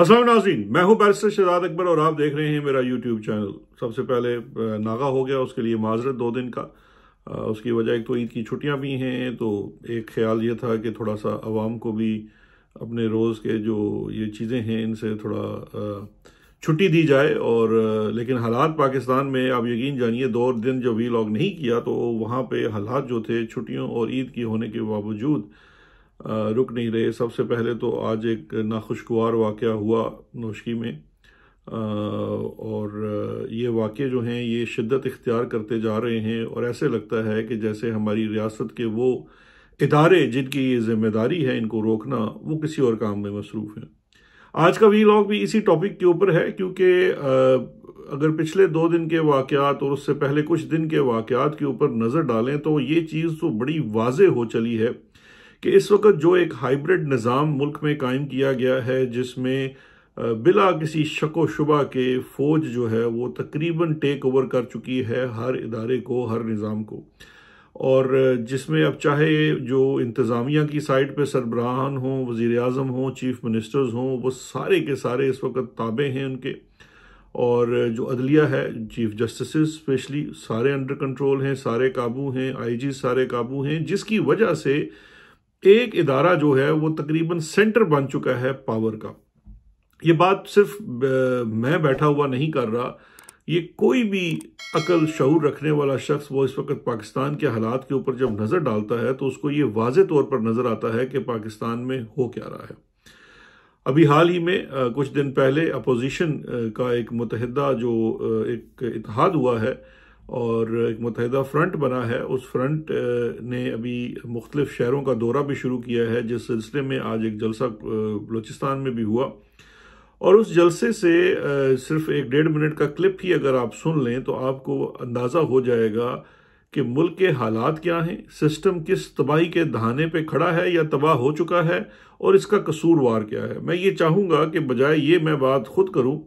असलम नाजीन मैं हूं बैरिस्टर शहजाद अकबर और आप देख रहे हैं मेरा यूट्यूब चैनल सबसे पहले नागा हो गया उसके लिए माजरत दो दिन का उसकी वजह एक तो ईद की छुट्टियां भी हैं तो एक ख्याल ये था कि थोड़ा सा आवाम को भी अपने रोज़ के जो ये चीज़ें हैं इनसे थोड़ा छुट्टी दी जाए और लेकिन हालात पाकिस्तान में आप यकीन जानिए दो दिन जब वी लॉग नहीं किया तो वहाँ पर हालात जो थे छुट्टियों और ईद की होने के बावजूद रुक नहीं रहे सबसे पहले तो आज एक नाखुशगवार वाक़ हुआ नौशकी में आ, और ये वाक़े जो हैं ये शिद्दत इख्तियार करते जा रहे हैं और ऐसे लगता है कि जैसे हमारी रियासत के वो इदारे जिनकी ये जिम्मेदारी है इनको रोकना वो किसी और काम में मसरूफ़ हैं आज का वी लॉग भी इसी टॉपिक के ऊपर है क्योंकि अगर पिछले दो दिन के वाक़ात और उससे पहले कुछ दिन के वाक़ात के ऊपर नज़र डालें तो ये चीज़ तो बड़ी वाज हो चली है कि इस वक्त जो एक हाइब्रिड निज़ाम मुल्क में कायम किया गया है जिसमें बिला किसी शक व शुबा के फ़ौज जो है वो तकरीबन टेक ओवर कर चुकी है हर इदारे को हर निज़ाम को और जिसमें अब चाहे जो इंतज़ामिया की साइड पर सरबराहान हों वज़ी अजम हों चीफ़ मिनिस्टर्स हों वो सारे के सारे इस वक्त ताबे हैं उनके और जो अदलिया है चीफ जस्टिस स्पेशली सारे अंडर कंट्रोल हैं सारे काबू हैं आईजी सारे काबू हैं जिसकी वजह से एक इदारा जो है वो तकरीबन सेंटर बन चुका है पावर का ये बात सिर्फ मैं बैठा हुआ नहीं कर रहा ये कोई भी अकल शहूर रखने वाला शख्स वो इस वक्त पाकिस्तान के हालात के ऊपर जब नज़र डालता है तो उसको ये वाज तौर पर नज़र आता है कि पाकिस्तान में हो क्या रहा है अभी हाल ही में कुछ दिन पहले अपोजिशन का एक मुतहदा जो एक इतिहाद हुआ है और एक मुतहदा फ्रंट बना है उस फ्रंट ने अभी मुख्तलिफ़ शहरों का दौरा भी शुरू किया है जिस सिलसिले में आज एक जलसा बलूचिस्तान में भी हुआ और उस जलसे से सिर्फ एक डेढ़ मिनट का क्लिप ही अगर आप सुन लें तो आपको अंदाज़ा हो जाएगा कि मुल्क के हालात क्या हैं सिस्टम किस तबाही के दहाने पे खड़ा है या तबाह हो चुका है और इसका कसूरवार क्या है मैं ये चाहूँगा कि बजाय ये मैं बात खुद करूँ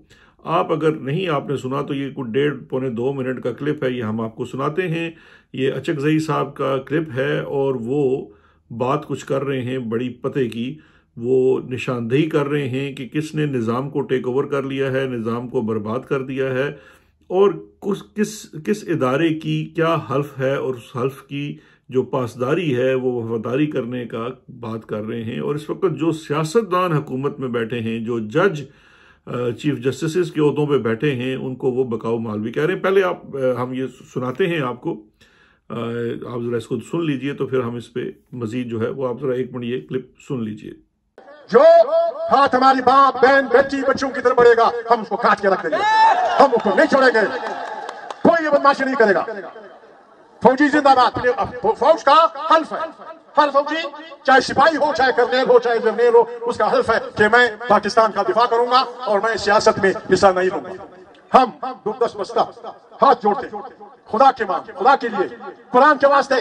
आप अगर नहीं आपने सुना तो ये कुछ डेढ़ पौने दो मिनट का क्लिप है ये हम आपको सुनाते हैं ये अचक जई साहब का क्लिप है और वो बात कुछ कर रहे हैं बड़ी पते की वो निशानदेही कर रहे हैं कि किसने निज़ाम को टेक ओवर कर लिया है निज़ाम को बर्बाद कर दिया है और कुछ किस किस इदारे की क्या हल्फ है और उस हल्फ की जो पासदारी है वो वफादारी करने का बात कर रहे हैं और इस वक्त जो सियासतदान हुकूमत में बैठे हैं जो जज चीफ जस्टिस के अहदों पे बैठे हैं उनको वो बकाऊ मालवी कह रहे हैं पहले आप हम ये सुनाते हैं आपको आप जरा इसको सुन लीजिए तो फिर हम इस पे मजीद जो है वो आप जरा एक मिनट ये क्लिप सुन लीजिए जो हाथ हमारी बाप बहन बेटी बच्चों की तरफ बढ़ेगा हम उसको काट के रख देंगे हम उसको नहीं छोड़ेंगे कोई ये बदमाशी नहीं करेगा फौजी जिंदाबाद फौज का हल्फ है हर फौजी चाहे सिपाही हो चाहे कर्नेल हो चाहे जर्नेल हो उसका हल्फ है कि मैं पाकिस्तान का दिफा करूंगा और मैं सियासत में हिस्सा नहीं लूंगा हम दुर्दस मस्ता हाथ जोड़ते खुदा के मांग खुदा के लिए कुरान के वास्ते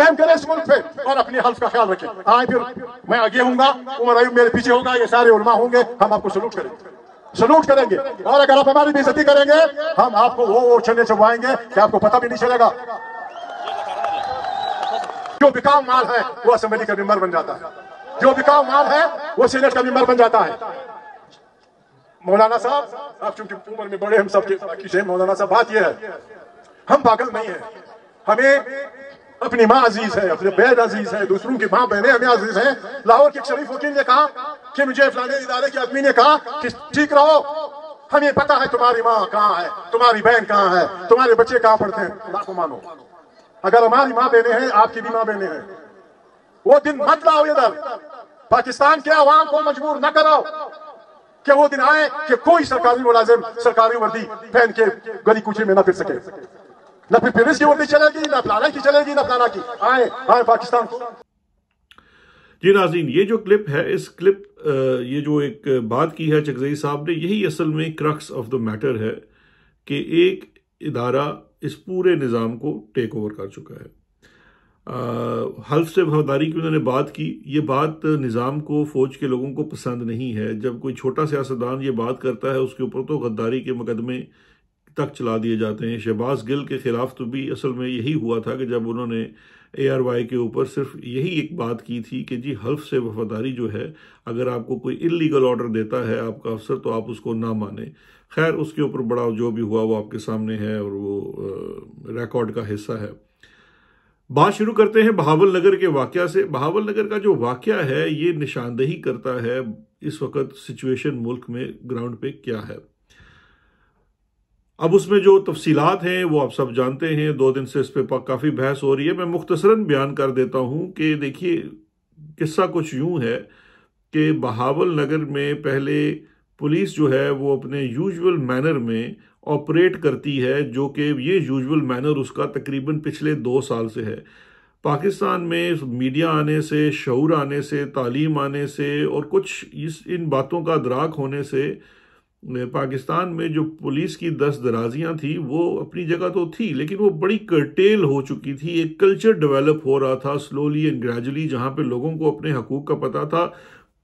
रैम करे इस मुल्क पे और अपने हल्फ का ख्याल रखें आज फिर मैं आगे हूँ उमर अयूब मेरे पीछे होगा ये सारे उलमा होंगे हम आपको सलूट करेंगे सलूट करेंगे और अगर आप हमारी बेजती करेंगे हम आपको वो ओर छने छुपाएंगे कि आपको पता भी नहीं चलेगा जो बिकाऊ माल है वो असेंबली का मेंबर बन जाता है जो बिकाऊ माल है वो सीनेट का मेंबर बन जाता है मौलाना साहब आप चूंकि उम्र में बड़े हम सब बाकी मौलाना साहब बात यह है हम पागल नहीं है हमें अपनी माँ अजीज है अपने बैद अजीज है दूसरों की माँ बहने हमें अजीज है लाहौर के शरीफ वकील ने कहा कि मुझे फलाने इदारे के आदमी ने कहा कि ठीक रहो हमें पता है तुम्हारी माँ कहाँ है तुम्हारी बहन कहाँ है तुम्हारे बच्चे कहाँ पढ़ते हैं लाखों मानो अगर हमारी माँ बहने हैं आपकी भी माँ बहने हैं वो दिन मत लाओ ये दल पाकिस्तान के आवाम को मजबूर न कराओ कि वो दिन आए कि कोई सरकारी मुलाजिम सरकारी वर्दी पहन के गली कूचे में ना फिर सके ना फिर पुलिस की वर्दी चलेगी ना फलाना की चलेगी ना फलाना की आए आए पाकिस्तान जी नाजीन ये जो क्लिप है इस क्लिप ये जो एक बात की है चकजई साहब ने यही असल में क्रक्स ऑफ द मैटर है कि एक इदारा इस पूरे निज़ाम को टेक ओवर कर चुका है हल्फ से वफादारी की उन्होंने बात की ये बात निज़ाम को फ़ौज के लोगों को पसंद नहीं है जब कोई छोटा सियासतदान ये बात करता है उसके ऊपर तो गद्दारी के मुकदमे तक चला दिए जाते हैं शहबाज गिल के ख़िलाफ़ तो भी असल में यही हुआ था कि जब उन्होंने ए आर वाई के ऊपर सिर्फ यही एक बात की थी कि जी हल्फ से वफादारी जो है अगर आपको कोई इलीगल ऑर्डर देता है आपका अफसर तो आप उसको ना माने खैर उसके ऊपर बड़ा जो भी हुआ वो आपके सामने है और वो रिकॉर्ड का हिस्सा है बात शुरू करते हैं बहावल नगर के वाक्य से बहावल नगर का जो वाक्य है ये निशानदेही करता है इस वक्त सिचुएशन मुल्क में ग्राउंड पे क्या है अब उसमें जो तफसीलात हैं वो आप सब जानते हैं दो दिन से इस पर काफ़ी बहस हो रही है मैं मुख्तसरन बयान कर देता हूं कि देखिए किस्सा कुछ यूं है कि बहावल नगर में पहले पुलिस जो है वो अपने यूजुअल मैनर में ऑपरेट करती है जो कि ये यूजुअल मैनर उसका तकरीबन पिछले दो साल से है पाकिस्तान में मीडिया आने से शहूर आने से तालीम आने से और कुछ इस इन बातों का दराक होने से पाकिस्तान में जो पुलिस की दस दराजियाँ थी वो अपनी जगह तो थी लेकिन वो बड़ी कर्टेल हो चुकी थी एक कल्चर डेवलप हो रहा था स्लोली एंड ग्रेजुअली जहाँ पे लोगों को अपने हकूक़ का पता था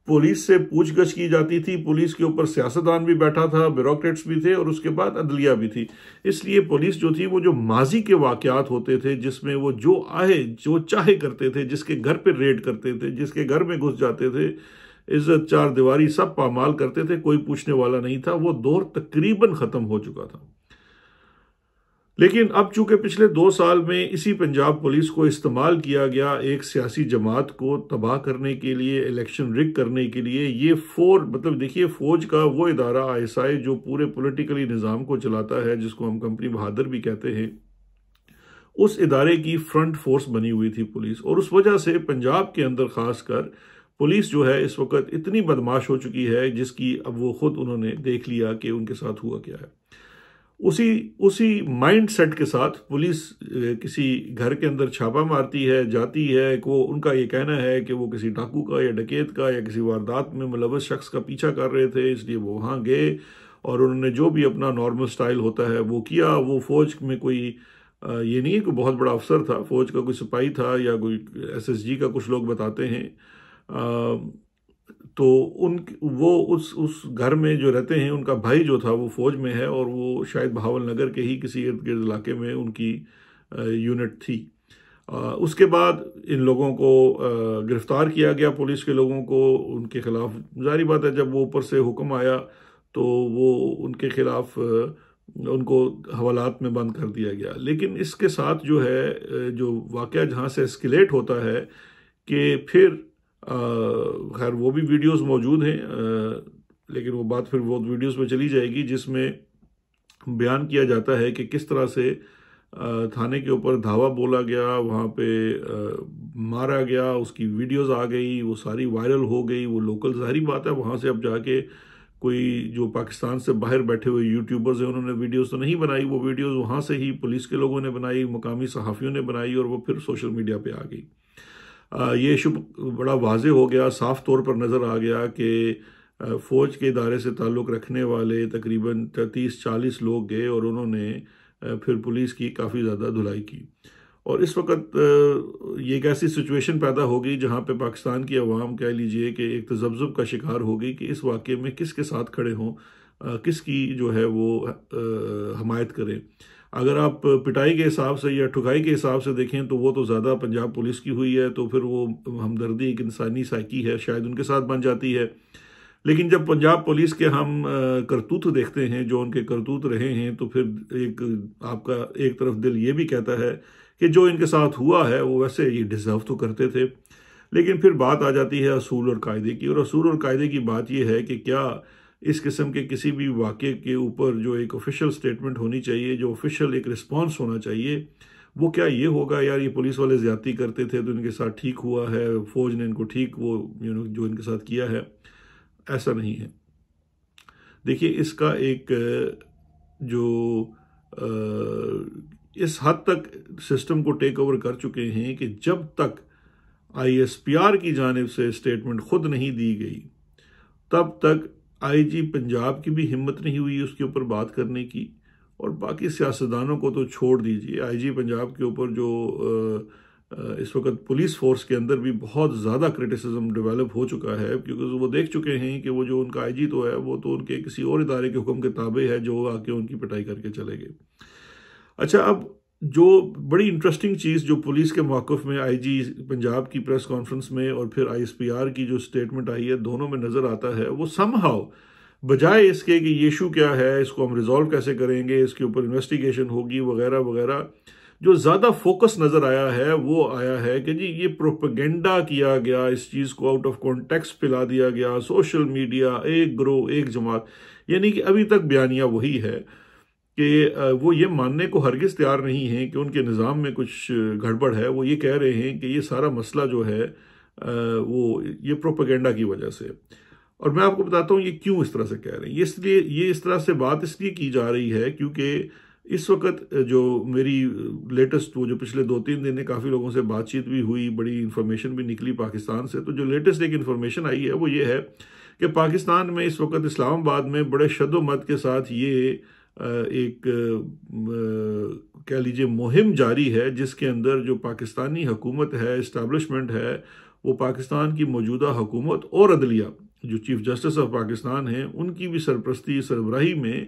पुलिस से पूछगछ की जाती थी पुलिस के ऊपर सियासतदान भी बैठा था ब्यूरोक्रेट्स भी थे और उसके बाद अदलिया भी थी इसलिए पुलिस जो थी वो जो माजी के वाक़ात होते थे जिसमें वो जो आए जो चाहे करते थे जिसके घर पे रेड करते थे जिसके घर में घुस जाते थे इज्जत चार दीवारी सब पामाल करते थे कोई पूछने वाला नहीं था वो दौर तकरीबन ख़त्म हो चुका था लेकिन अब चूंकि पिछले दो साल में इसी पंजाब पुलिस को इस्तेमाल किया गया एक सियासी जमात को तबाह करने के लिए इलेक्शन रिक करने के लिए ये फोर मतलब देखिए फौज का वो इदारा आईएसआई जो पूरे पॉलिटिकली निज़ाम को चलाता है जिसको हम कंपनी बहादुर भी कहते हैं उस इदारे की फ्रंट फोर्स बनी हुई थी पुलिस और उस वजह से पंजाब के अंदर खासकर पुलिस जो है इस वक्त इतनी बदमाश हो चुकी है जिसकी अब वो खुद उन्होंने देख लिया कि उनके साथ हुआ क्या है उसी उसी माइंड सेट के साथ पुलिस किसी घर के अंदर छापा मारती है जाती है वो उनका ये कहना है कि वो किसी डाकू का या डकैत का या किसी वारदात में मुलवस शख्स का पीछा कर रहे थे इसलिए वो वहाँ गए और उन्होंने जो भी अपना नॉर्मल स्टाइल होता है वो किया वो फौज में कोई ये नहीं है कि बहुत बड़ा अफसर था फौज का कोई सिपाही था या कोई एस का कुछ लोग बताते हैं तो उन वो उस उस घर में जो रहते हैं उनका भाई जो था वो फ़ौज में है और वो शायद बहावल नगर के ही किसी इर्द गिर्द इलाके में उनकी यूनिट थी उसके बाद इन लोगों को गिरफ़्तार किया गया पुलिस के लोगों को उनके ख़िलाफ़ जारी बात है जब वो ऊपर से हुक्म आया तो वो उनके ख़िलाफ़ उनको हवालात में बंद कर दिया गया लेकिन इसके साथ जो है जो वाक़ जहाँ से एस्केलेट होता है कि फिर खैर वो भी वीडियोस मौजूद हैं लेकिन वो बात फिर वो वीडियोस में चली जाएगी जिसमें बयान किया जाता है कि किस तरह से थाने के ऊपर धावा बोला गया वहाँ पे मारा गया उसकी वीडियोस आ गई वो सारी वायरल हो गई वो लोकल सारी बात है वहाँ से अब जाके कोई जो पाकिस्तान से बाहर बैठे हुए यूट्यूबर्स हैं उन्होंने वीडियोस तो नहीं बनाई वो वीडियोस वहाँ से ही पुलिस के लोगों ने बनाई मकामी सहाफ़ियों ने बनाई और वो फिर सोशल मीडिया पे आ गई ये शुभ बड़ा वाज हो गया साफ तौर पर नज़र आ गया कि फ़ौज के इदारे से ताल्लुक़ रखने वाले तकरीबन तीस चालीस लोग गए और उन्होंने फिर पुलिस की काफ़ी ज़्यादा धुलाई की और इस वक्त ये एक ऐसी सिचुएशन पैदा हो गई जहाँ पर पाकिस्तान की आवाम कह लीजिए कि एक तजब्ज़ब का शिकार हो गई कि इस वाक़े में किसके साथ खड़े हों किसकी जो है वो हमायत करें अगर आप पिटाई के हिसाब से या ठुकाई के हिसाब से देखें तो वो तो ज़्यादा पंजाब पुलिस की हुई है तो फिर वो हमदर्दी एक इंसानी साइकी है शायद उनके साथ बन जाती है लेकिन जब पंजाब पुलिस के हम करतूत देखते हैं जो उनके करतूत रहे हैं तो फिर एक आपका एक तरफ दिल ये भी कहता है कि जो इनके साथ हुआ है वो वैसे ये डिज़र्व तो करते थे लेकिन फिर बात आ जाती है असूल और कायदे की और असूल और कायदे की बात यह है कि क्या इस किस्म के किसी भी वाक़े के ऊपर जो एक ऑफिशियल स्टेटमेंट होनी चाहिए जो ऑफिशियल एक रिस्पॉन्स होना चाहिए वो क्या ये होगा यार ये पुलिस वाले ज्यादा करते थे तो इनके साथ ठीक हुआ है फ़ौज ने इनको ठीक वो यू नो जो इनके साथ किया है ऐसा नहीं है देखिए इसका एक जो आ, इस हद तक सिस्टम को टेक ओवर कर चुके हैं कि जब तक आईएसपीआर की जानब से स्टेटमेंट खुद नहीं दी गई तब तक आईजी पंजाब की भी हिम्मत नहीं हुई उसके ऊपर बात करने की और बाकी सियासतदानों को तो छोड़ दीजिए आईजी पंजाब के ऊपर जो इस वक्त पुलिस फोर्स के अंदर भी बहुत ज़्यादा क्रिटिसिज्म डेवलप हो चुका है क्योंकि वो देख चुके हैं कि वो जो उनका आईजी तो है वो तो उनके किसी और इदारे के हुक्म के ताबे है जो आके उनकी पिटाई करके चले गए अच्छा अब जो बड़ी इंटरेस्टिंग चीज़ जो पुलिस के मौक़ में आईजी पंजाब की प्रेस कॉन्फ्रेंस में और फिर आईएसपीआर की जो स्टेटमेंट आई है दोनों में नज़र आता है वो समहाव बजाय इसके कि ये इशू क्या है इसको हम रिजॉल्व कैसे करेंगे इसके ऊपर इन्वेस्टिगेशन होगी वगैरह वगैरह जो ज़्यादा फोकस नज़र आया है वो आया है कि जी ये प्रोपगेंडा किया गया इस चीज़ को आउट ऑफ कॉन्टेक्स्ट पिला दिया गया सोशल मीडिया एक ग्रोह एक जमात यानी कि अभी तक बयानिया वही है कि वो ये मानने को हरगिज़ तैयार नहीं हैं कि उनके निज़ाम में कुछ गड़बड़ है वो ये कह रहे हैं कि ये सारा मसला जो है वो ये प्रोपागेंडा की वजह से और मैं आपको बताता हूँ ये क्यों इस तरह से कह रहे हैं ये इसलिए ये इस तरह से बात इसलिए की जा रही है क्योंकि इस वक्त जो मेरी लेटेस्ट वो जो पिछले दो तीन दिन में काफ़ी लोगों से बातचीत भी हुई बड़ी इन्फॉर्मेशन भी निकली पाकिस्तान से तो जो लेटेस्ट एक इन्फॉर्मेशन आई है वो ये है कि पाकिस्तान में इस वक्त इस्लामाबाद में बड़े शदोमत के साथ ये एक कह लीजिए मुहिम जारी है जिसके अंदर जो पाकिस्तानी हकूमत है इस्टबलिशमेंट है वो पाकिस्तान की मौजूदा हकूमत और अदलिया जो चीफ जस्टिस ऑफ पाकिस्तान हैं उनकी भी सरप्रस्ती सरबराही में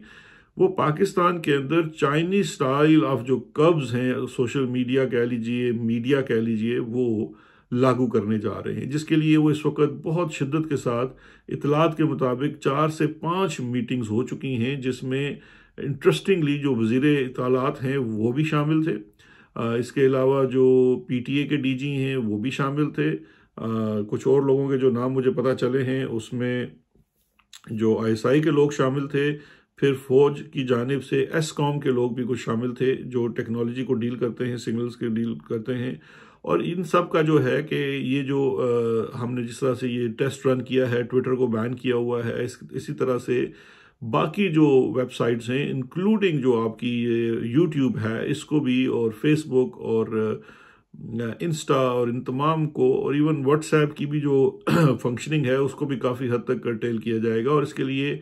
वो पाकिस्तान के अंदर चाइनीज स्टाइल ऑफ जो कब्ज़ हैं सोशल मीडिया कह लीजिए मीडिया कह लीजिए वो लागू करने जा रहे हैं जिसके लिए वो इस वक्त बहुत शिद्दत के साथ इतलात के मुताबिक चार से पाँच मीटिंग्स हो चुकी हैं जिसमें इंटरेस्टिंगली जो वजीर तलात हैं वो भी शामिल थे इसके अलावा जो पी टी ए के डी जी हैं वो भी शामिल थे कुछ और लोगों के जो नाम मुझे पता चले हैं उसमें जो आई के लोग शामिल थे फिर फौज की जानब से एस कॉम के लोग भी कुछ शामिल थे जो टेक्नोलॉजी को डील करते हैं सिग्नल्स के डील करते हैं और इन सब का जो है कि ये जो आ, हमने जिस तरह से ये टेस्ट रन किया है ट्विटर को बैन किया हुआ है इस, इसी तरह से बाकी जो वेबसाइट्स हैं इंक्लूडिंग जो आपकी ये यूट्यूब है इसको भी और फेसबुक और इंस्टा और इन तमाम को और इवन व्हाट्सएप की भी जो फंक्शनिंग है उसको भी काफ़ी हद तक कर्टेल किया जाएगा और इसके लिए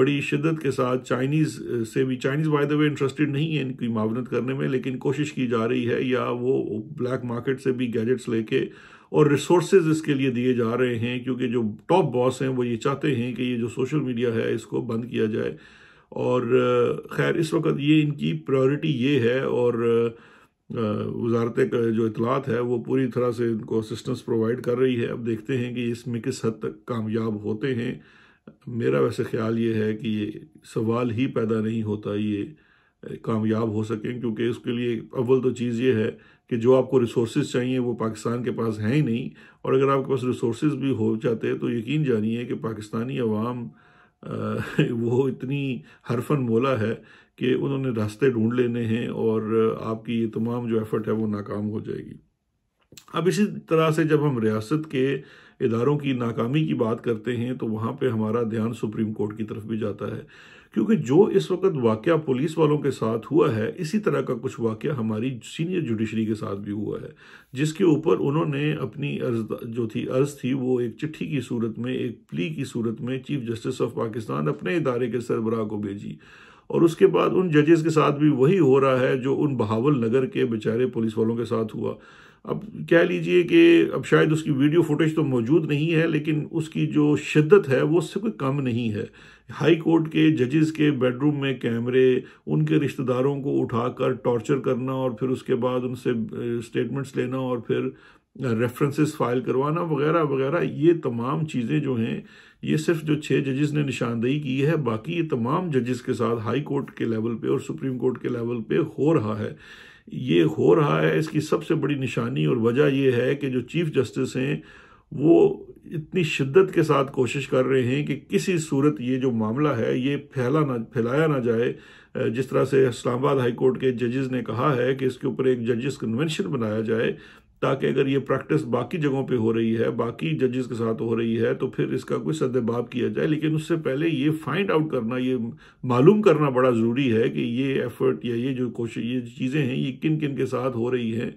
बड़ी शिद्दत के साथ चाइनीज़ से भी Chinese by the way interested नहीं है इनकी मावनत करने में लेकिन कोशिश की जा रही है या वो ब्लैक मार्केट से भी गैजेट्स लेके और रिसोर्सेज इसके लिए दिए जा रहे हैं क्योंकि जो टॉप बॉस हैं वो ये चाहते हैं कि ये जो सोशल मीडिया है इसको बंद किया जाए और खैर इस वक्त ये इनकी प्रायोरिटी ये है और वजारत जो इतलात है वो पूरी तरह से इनको असिस्टेंस प्रोवाइड कर रही है अब देखते हैं कि इसमें किस हद तक कामयाब होते हैं मेरा वैसे ख्याल ये है कि ये सवाल ही पैदा नहीं होता ये कामयाब हो सकें क्योंकि इसके लिए अव्वल तो चीज़ ये है कि जो आपको रिसोर्स चाहिए वो पाकिस्तान के पास हैं ही नहीं और अगर आपके पास रिसोर्स भी हो जाते तो यकीन जानिए कि पाकिस्तानी अवाम वो इतनी हरफन मोला है कि उन्होंने रास्ते ढूंढ लेने हैं और आपकी ये तमाम जो एफ़र्ट है वो नाकाम हो जाएगी अब इसी तरह से जब हम रियासत के इदारों की नाकामी की बात करते हैं तो वहाँ पे हमारा ध्यान सुप्रीम कोर्ट की तरफ भी जाता है क्योंकि जो इस वक्त वाक़ पुलिस वालों के साथ हुआ है इसी तरह का कुछ वाक़ हमारी सीनियर जुडिशरी के साथ भी हुआ है जिसके ऊपर उन्होंने अपनी अर्ज जो थी अर्ज थी वो एक चिट्ठी की सूरत में एक प्ली की सूरत में चीफ जस्टिस ऑफ पाकिस्तान अपने इदारे के सरबराह को भेजी और उसके बाद उन जजेस के साथ भी वही हो रहा है जो उन बहावल नगर के बेचारे पुलिस वालों के साथ हुआ अब कह लीजिए कि अब शायद उसकी वीडियो फुटेज तो मौजूद नहीं है लेकिन उसकी जो शिद्दत है वो उससे कोई कम नहीं है हाई कोर्ट के जजेस के बेडरूम में कैमरे उनके रिश्तेदारों को उठाकर टॉर्चर करना और फिर उसके बाद उनसे स्टेटमेंट्स लेना और फिर रेफरेंसेस फाइल करवाना वगैरह वगैरह ये तमाम चीज़ें जो हैं ये सिर्फ जो छः जजेस ने निशानदेही की है बाकी ये तमाम जजेस के साथ हाई कोर्ट के लेवल पे और सुप्रीम कोर्ट के लेवल पे हो रहा है ये हो रहा है इसकी सबसे बड़ी निशानी और वजह यह है कि जो चीफ जस्टिस हैं वो इतनी शिद्दत के साथ कोशिश कर रहे हैं कि किसी सूरत ये जो मामला है ये फैला ना फैलाया ना जाए जिस तरह से इस्लामाबाद हाईकोर्ट के जजेस ने कहा है कि इसके ऊपर एक जजेस कन्वेंशन बनाया जाए ताकि अगर ये प्रैक्टिस बाकी जगहों पे हो रही है बाकी जजेस के साथ हो रही है तो फिर इसका कोई सदभाव किया जाए लेकिन उससे पहले ये फाइंड आउट करना ये मालूम करना बड़ा ज़रूरी है कि ये एफर्ट या ये जो कोशिश ये चीज़ें हैं ये किन किन के साथ हो रही हैं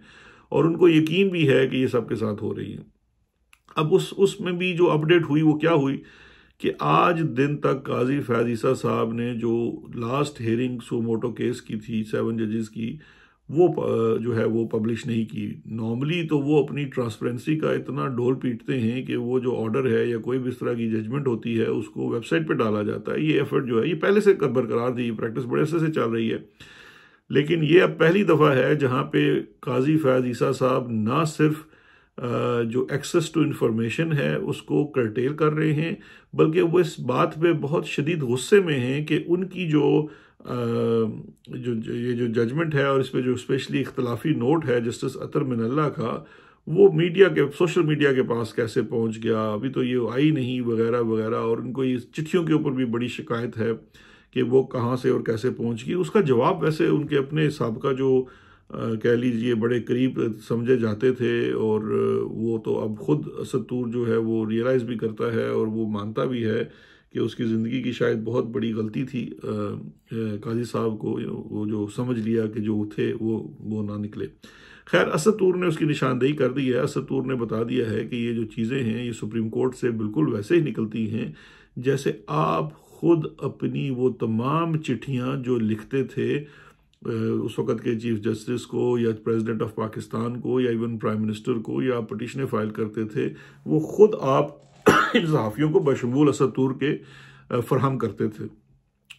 और उनको यकीन भी है कि ये सब के साथ हो रही हैं अब उस उसमें भी जो अपडेट हुई वो क्या हुई कि आज दिन तक काजी फैजीसा साहब ने जो लास्ट हेयरिंग सोमोटो केस की थी सेवन जजेस की वो जो है वो पब्लिश नहीं की नॉर्मली तो वो अपनी ट्रांसपेरेंसी का इतना डोल पीटते हैं कि वो जो ऑर्डर है या कोई भी इस तरह की जजमेंट होती है उसको वेबसाइट पे डाला जाता है ये एफर्ट जो है ये पहले से बरकरार थी प्रैक्टिस बड़े अच्छे से चल रही है लेकिन ये अब पहली दफ़ा है जहाँ पे काजी फैज़ ईसा साहब ना सिर्फ जो एक्सेस टू इंफॉर्मेशन है उसको करटेल कर रहे हैं बल्कि वो इस बात पर बहुत शदीद गुस्से में हैं कि उनकी जो जो ये जो जजमेंट है और इस पर जो स्पेशली इख्तलाफी नोट है जस्टिस अतर मिनल्ला का वो मीडिया के सोशल मीडिया के पास कैसे पहुंच गया अभी तो ये आई नहीं वगैरह वगैरह और उनको ये चिट्ठियों के ऊपर भी बड़ी शिकायत है कि वो कहाँ से और कैसे पहुँच गई उसका जवाब वैसे उनके अपने सबका जो कह लीजिए बड़े करीब समझे जाते थे और वो तो अब ख़ुद सत्तूर जो है वो रियलाइज़ भी करता है और वो मानता भी है कि उसकी ज़िंदगी की शायद बहुत बड़ी गलती थी काजी साहब को वो जो समझ लिया कि जो थे वो वो ना निकले खैर असतूर ने उसकी निशानदेही कर दी है असतूर ने बता दिया है कि ये जो चीज़ें हैं ये सुप्रीम कोर्ट से बिल्कुल वैसे ही निकलती हैं जैसे आप खुद अपनी वो तमाम चिट्ठियाँ जो लिखते थे उस वक्त के चीफ जस्टिस को या प्रेसिडेंट ऑफ पाकिस्तान को या इवन प्राइम मिनिस्टर को या पटिशनें फाइल करते थे वो खुद आप इन सहाफ़ियों को बशमूल असतूर के फरहम करते थे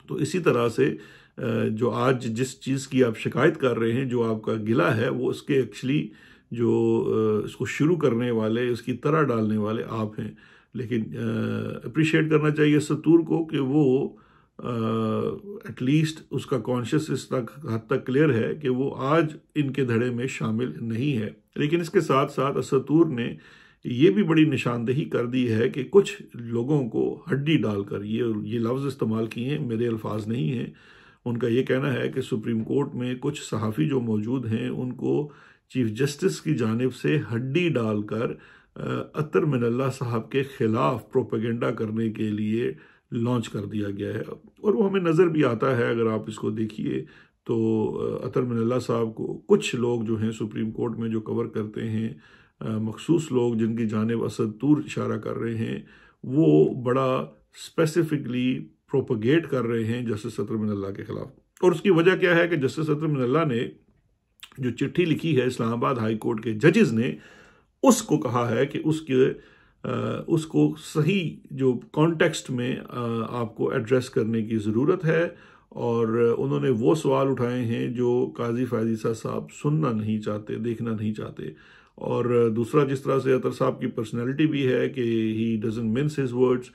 तो इसी तरह से जो आज जिस चीज़ की आप शिकायत कर रहे हैं जो आपका गिला है वो उसके एक्चुअली जो इसको शुरू करने वाले उसकी तरह डालने वाले आप हैं लेकिन अप्रिशिएट करना चाहिए सतूर को कि वो एटलीस्ट उसका इस तक हद तक क्लियर है कि वो आज इनके धड़े में शामिल नहीं है लेकिन इसके साथ साथ सतूर ने ये भी बड़ी निशानदेही कर दी है कि कुछ लोगों को हड्डी डालकर ये ये लफ्ज़ इस्तेमाल किए हैं मेरे अल्फाज नहीं हैं उनका ये कहना है कि सुप्रीम कोर्ट में कुछ सहाफ़ी जो मौजूद हैं उनको चीफ जस्टिस की जानब से हड्डी डालकर अतर मिनल्ला साहब के ख़िलाफ़ प्रोपेगेंडा करने के लिए लॉन्च कर दिया गया है और वो हमें नज़र भी आता है अगर आप इसको देखिए तो अतर मिनल्ला साहब को कुछ लोग जो हैं सुप्रीम कोर्ट में जो कवर करते हैं मखसूस लोग जिनकी जानब असद तूर इशारा कर रहे हैं वो बड़ा स्पेसिफिकली प्रोपोगेट कर रहे हैं जस्टिस सत्र मिनल्ला के ख़िलाफ़ और उसकी वजह क्या है कि जस्टिस सत्र मिनल्ला ने जो चिट्ठी लिखी है इस्लामाबाद हाई कोर्ट के जजेस ने उसको कहा है कि उसके उसको सही जो कॉन्टेक्स्ट में आपको एड्रेस करने की ज़रूरत है और उन्होंने वो सवाल उठाए हैं जो काजी फायदीसा साहब सुनना नहीं चाहते देखना नहीं चाहते और दूसरा जिस तरह से अतर साहब की पर्सनैलिटी भी है कि he doesn't mince his words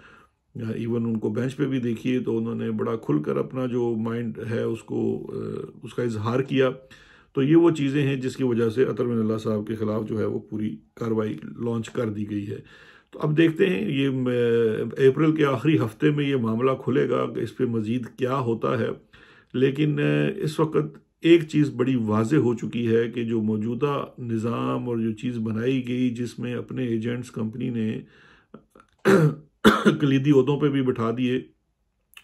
even उनको बेंच पे भी देखिए तो उन्होंने बड़ा खुलकर अपना जो माइंड है उसको उसका इजहार किया तो ये वो चीज़ें हैं जिसकी वजह से अतर मिनल्ला साहब के ख़िलाफ़ जो है वो पूरी कार्रवाई लॉन्च कर दी गई है तो अब देखते हैं ये अप्रैल के आखिरी हफ्ते में ये मामला खुलेगा इस पर मज़ीद क्या होता है लेकिन इस वक्त एक चीज़ बड़ी वाज हो चुकी है कि जो मौजूदा निज़ाम और जो चीज़ बनाई गई जिसमें अपने एजेंट्स कंपनी ने कलीदी उहदों पर भी बैठा दिए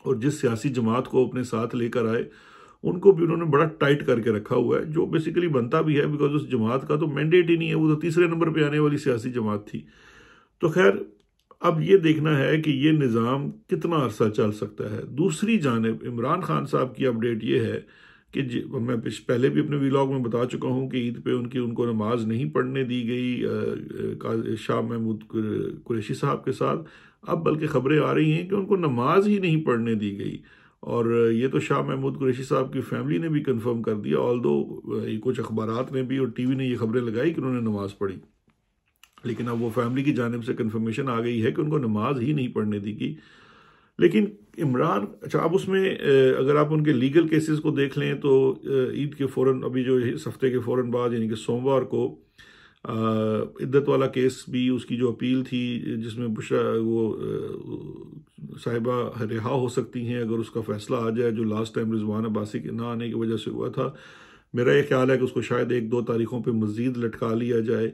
और जिस सियासी जमात को अपने साथ लेकर आए उनको भी उन्होंने बड़ा टाइट करके रखा हुआ है जो बेसिकली बनता भी है बिकॉज उस जमात का तो मैंडेट ही नहीं है वो तो तीसरे नंबर पर आने वाली सियासी जमात थी तो खैर अब ये देखना है कि ये निज़ाम कितना अरसा चल सकता है दूसरी जानब इमरान खान साहब की अपडेट ये है कि मैं पहले भी अपने वीलॉग में बता चुका हूँ कि ईद पे उनकी उनको नमाज नहीं पढ़ने दी गई शाह महमूद कुरैशी साहब के साथ अब बल्कि खबरें आ रही हैं कि उनको नमाज ही नहीं पढ़ने दी गई और ये तो शाह महमूद कुरैशी साहब की फैमिली ने भी कंफर्म कर दिया ऑल दो कुछ अखबार ने भी और टीवी ने ये खबरें लगाई कि उन्होंने नमाज़ पढ़ी लेकिन अब वो फैमिली की जानब से कन्फर्मेशन आ गई है कि उनको नमाज ही नहीं पढ़ने दी गई लेकिन इमरान अच्छा अब उसमें अगर आप उनके लीगल केसेस को देख लें तो ईद के फ़ौर अभी जो इस हफ्ते के फ़ौर बाद यानी कि सोमवार को इद्दत वाला केस भी उसकी जो अपील थी जिसमें बुशरा वो साहिबा रिहा हो सकती हैं अगर उसका फ़ैसला आ जाए जो लास्ट टाइम रिजवान अब्बासी के ना आने की वजह से हुआ था मेरा ये ख्याल है कि उसको शायद एक दो तारीखों पर मज़ीद लटका लिया जाए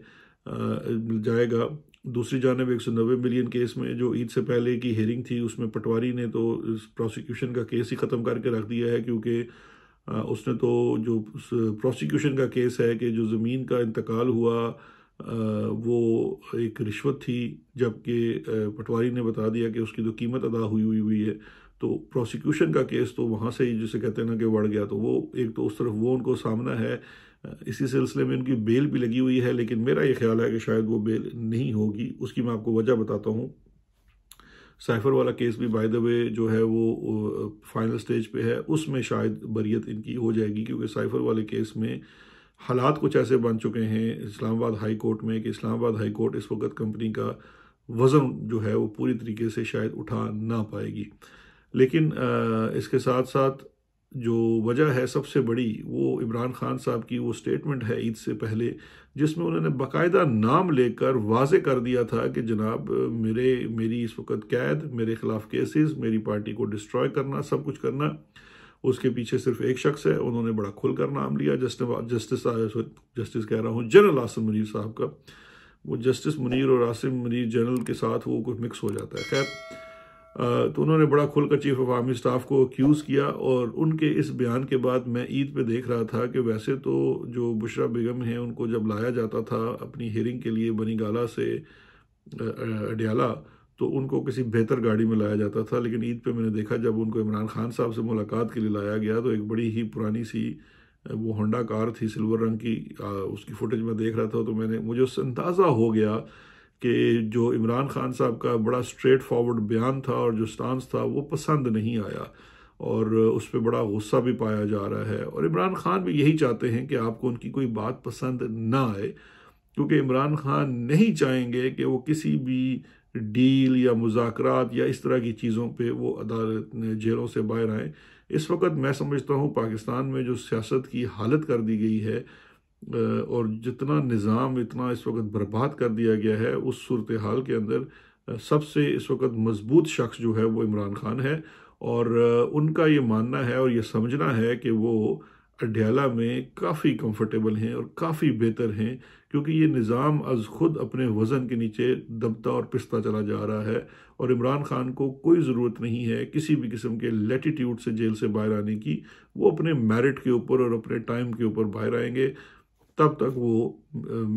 जाएगा दूसरी जानब एक सौ नब्बे मिलियन केस में जो ईद से पहले की हेयरिंग थी उसमें पटवारी ने तो इस प्रोसिक्यूशन का केस ही ख़त्म करके रख दिया है क्योंकि उसने तो जो प्रोसिक्यूशन का केस है कि जो ज़मीन का इंतकाल हुआ वो एक रिश्वत थी जबकि पटवारी ने बता दिया कि उसकी तो कीमत अदा हुई हुई हुई है तो प्रोसिक्यूशन का केस तो वहाँ से ही जिसे कहते हैं ना कि बढ़ गया तो वो एक तो उस तरफ वो उनको सामना है इसी सिलसिले में उनकी बेल भी लगी हुई है लेकिन मेरा ये ख्याल है कि शायद वो बेल नहीं होगी उसकी मैं आपको वजह बताता हूँ साइफर वाला केस भी बाय द वे जो है वो फाइनल स्टेज पे है उसमें शायद बरीत इनकी हो जाएगी क्योंकि साइफर वाले केस में हालात कुछ ऐसे बन चुके हैं इस्लामाबाद हाई कोर्ट में कि इस्लामाबाद हाई कोर्ट इस वक्त कंपनी का वज़न जो है वो पूरी तरीके से शायद उठा ना पाएगी लेकिन इसके साथ साथ जो वजह है सबसे बड़ी वो इमरान खान साहब की वो स्टेटमेंट है ईद से पहले जिसमें उन्होंने बाकायदा नाम लेकर वाजे कर दिया था कि जनाब मेरे मेरी इस वक्त कैद मेरे ख़िलाफ़ केसेस मेरी पार्टी को डिस्ट्रॉय करना सब कुछ करना उसके पीछे सिर्फ एक शख्स है उन्होंने बड़ा खुलकर नाम लिया जस्ट जस्टिस जस्टिस कह रहा हूँ जनरल आसिम मुनीर साहब का वो जस्टिस मुनीर और आसिम मुनीर जनरल के साथ वो कुछ मिक्स हो जाता है खैर तो उन्होंने बड़ा खुलकर चीफ ऑफ आर्मी स्टाफ को अक्यूज़ किया और उनके इस बयान के बाद मैं ईद पे देख रहा था कि वैसे तो जो बुशरा बेगम हैं उनको जब लाया जाता था अपनी हेयरिंग के लिए बनीगाला से अडियाला तो उनको किसी बेहतर गाड़ी में लाया जाता था लेकिन ईद पे मैंने देखा जब उनको इमरान खान साहब से मुलाकात के लिए लाया गया तो एक बड़ी ही पुरानी सी वो होंडा कार थी सिल्वर रंग की उसकी फ़ुटेज मैं देख रहा था तो मैंने मुझे उससे अंदाज़ा हो गया कि जो इमरान खान साहब का बड़ा स्ट्रेट फॉरवर्ड बयान था और जो स्टांस था वो पसंद नहीं आया और उस पर बड़ा गुस्सा भी पाया जा रहा है और इमरान खान भी यही चाहते हैं कि आपको उनकी कोई बात पसंद ना आए क्योंकि इमरान खान नहीं चाहेंगे कि वो किसी भी डील या मुजाकर या इस तरह की चीज़ों पे वो अदालत जेलों से बाहर आएँ इस वक्त मैं समझता हूँ पाकिस्तान में जो सियासत की हालत कर दी गई है और जितना निज़ाम इतना इस वक्त बर्बाद कर दिया गया है उस सूरत हाल के अंदर सबसे इस वक्त मज़बूत शख्स जो है वो इमरान खान है और उनका ये मानना है और ये समझना है कि वो अड्याला में काफ़ी कंफर्टेबल हैं और काफ़ी बेहतर हैं क्योंकि ये निज़ाम अज खुद अपने वज़न के नीचे दबता और पिसता चला जा रहा है और इमरान खान को कोई ज़रूरत नहीं है किसी भी किस्म के लेटीट्यूड से जेल से बाहर आने की वो अपने मेरिट के ऊपर और अपने टाइम के ऊपर बाहर आएंगे तब तक वो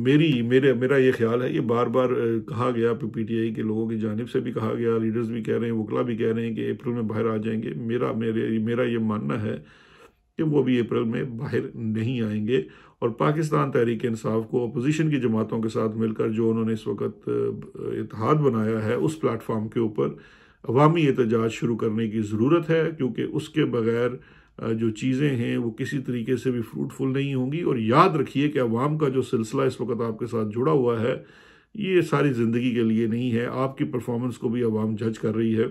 मेरी मेरे मेरा ये ख्याल है ये बार बार कहा गया पी टी आई के लोगों की जानब से भी कहा गया लीडर्स भी कह रहे हैं वकला भी कह रहे हैं कि अप्रैल में बाहर आ जाएंगे मेरा मेरे मेरा ये मानना है कि वो अभी अप्रैल में बाहर नहीं आएंगे और पाकिस्तान तहरीक इंसाफ को अपोजिशन की जमातों के साथ मिलकर जो उन्होंने इस वक्त इतिहाद बनाया है उस प्लेटफॉर्म के ऊपर अवामी एहतजाज शुरू करने की ज़रूरत है क्योंकि उसके बगैर जो चीज़ें हैं वो किसी तरीके से भी फ्रूटफुल नहीं होंगी और याद रखिए कि अवाम का जो सिलसिला इस वक्त आपके साथ जुड़ा हुआ है ये सारी ज़िंदगी के लिए नहीं है आपकी परफॉर्मेंस को भी अवाम जज कर रही है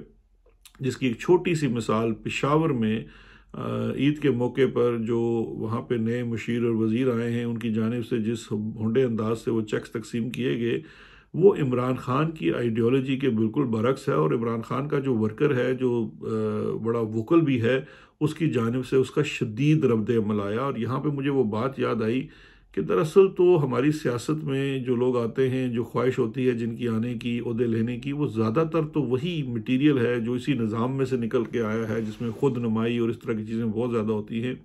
जिसकी एक छोटी सी मिसाल पिशावर में ईद के मौके पर जो वहाँ पर नए मशीर और वज़ीर आए हैं उनकी जानब से जिस हंडे अंदाज से वो चेक्स तकसीम किए गए वो इमरान खान की आइडियोलॉजी के बिल्कुल बरक्स है और इमरान खान का जो वर्कर है जो बड़ा वोकल भी है उसकी जानब से उसका शदीद रद्द अमल आया और यहाँ पर मुझे वो बात याद आई कि दरअसल तो हमारी सियासत में जो लोग आते हैं जो ख्वाहिश होती है जिनकी आने की अहदे लेने की वो ज़्यादातर तो वही मटीरियल है जो इसी निज़ाम में से निकल के आया है जिसमें खुद नुमाई और इस तरह की चीज़ें बहुत ज़्यादा होती हैं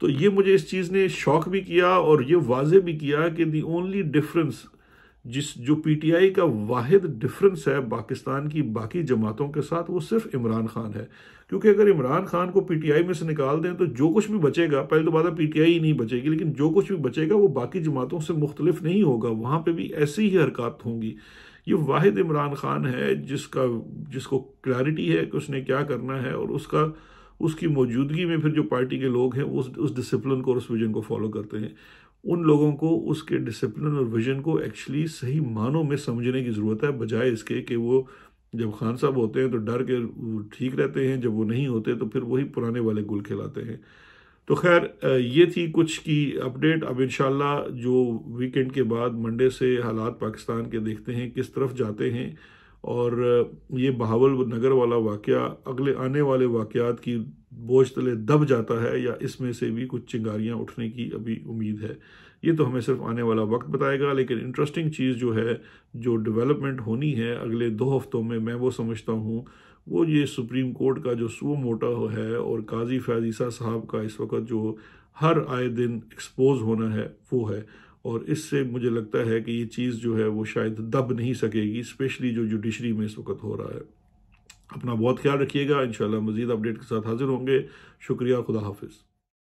तो ये मुझे इस चीज़ ने शौक भी किया और ये वाज भी किया कि दी ओनली डिफरेंस जिस जो पीटीआई का वाहिद डिफरेंस है पाकिस्तान की बाकी जमातों के साथ वो सिर्फ इमरान खान है क्योंकि अगर इमरान खान को पीटीआई में से निकाल दें तो जो कुछ भी बचेगा पहले तो बात है पीटीआई ही नहीं बचेगी लेकिन जो कुछ भी बचेगा वो बाकी जमातों से मुख्तलिफ नहीं होगा वहाँ पर भी ऐसी ही हरकत होंगी ये वाहिद इमरान खान है जिसका जिसको क्लैरिटी है कि उसने क्या करना है और उसका उसकी मौजूदगी में फिर जो पार्टी के लोग हैं उस उस डिसिप्लिन को और उस विजन को फॉलो करते हैं उन लोगों को उसके डिसिप्लिन और विजन को एक्चुअली सही मानों में समझने की ज़रूरत है बजाय इसके कि वो जब खान साहब होते हैं तो डर के ठीक रहते हैं जब वो नहीं होते तो फिर वही पुराने वाले गुल खिलाते हैं तो खैर ये थी कुछ की अपडेट अब इन जो वीकेंड के बाद मंडे से हालात पाकिस्तान के देखते हैं किस तरफ जाते हैं और ये बहावल नगर वाला वाक़ अगले आने वाले वाक़ात की बोझ तले दब जाता है या इसमें से भी कुछ चिंगारियाँ उठने की अभी उम्मीद है ये तो हमें सिर्फ आने वाला वक्त बताएगा लेकिन इंटरेस्टिंग चीज़ जो है जो डेवलपमेंट होनी है अगले दो हफ्तों में मैं वो समझता हूँ वो ये सुप्रीम कोर्ट का जो सो मोटा है और काजी फैजीसा साहब का इस वक्त जो हर आए दिन एक्सपोज होना है वो है और इससे मुझे लगता है कि ये चीज़ जो है वो शायद दब नहीं सकेगी स्पेशली जो जुडिशरी में इस वक्त हो रहा है अपना बहुत ख्याल रखिएगा इन मज़ीद अपडेट के साथ हाजिर होंगे शुक्रिया खुदा हाफिज़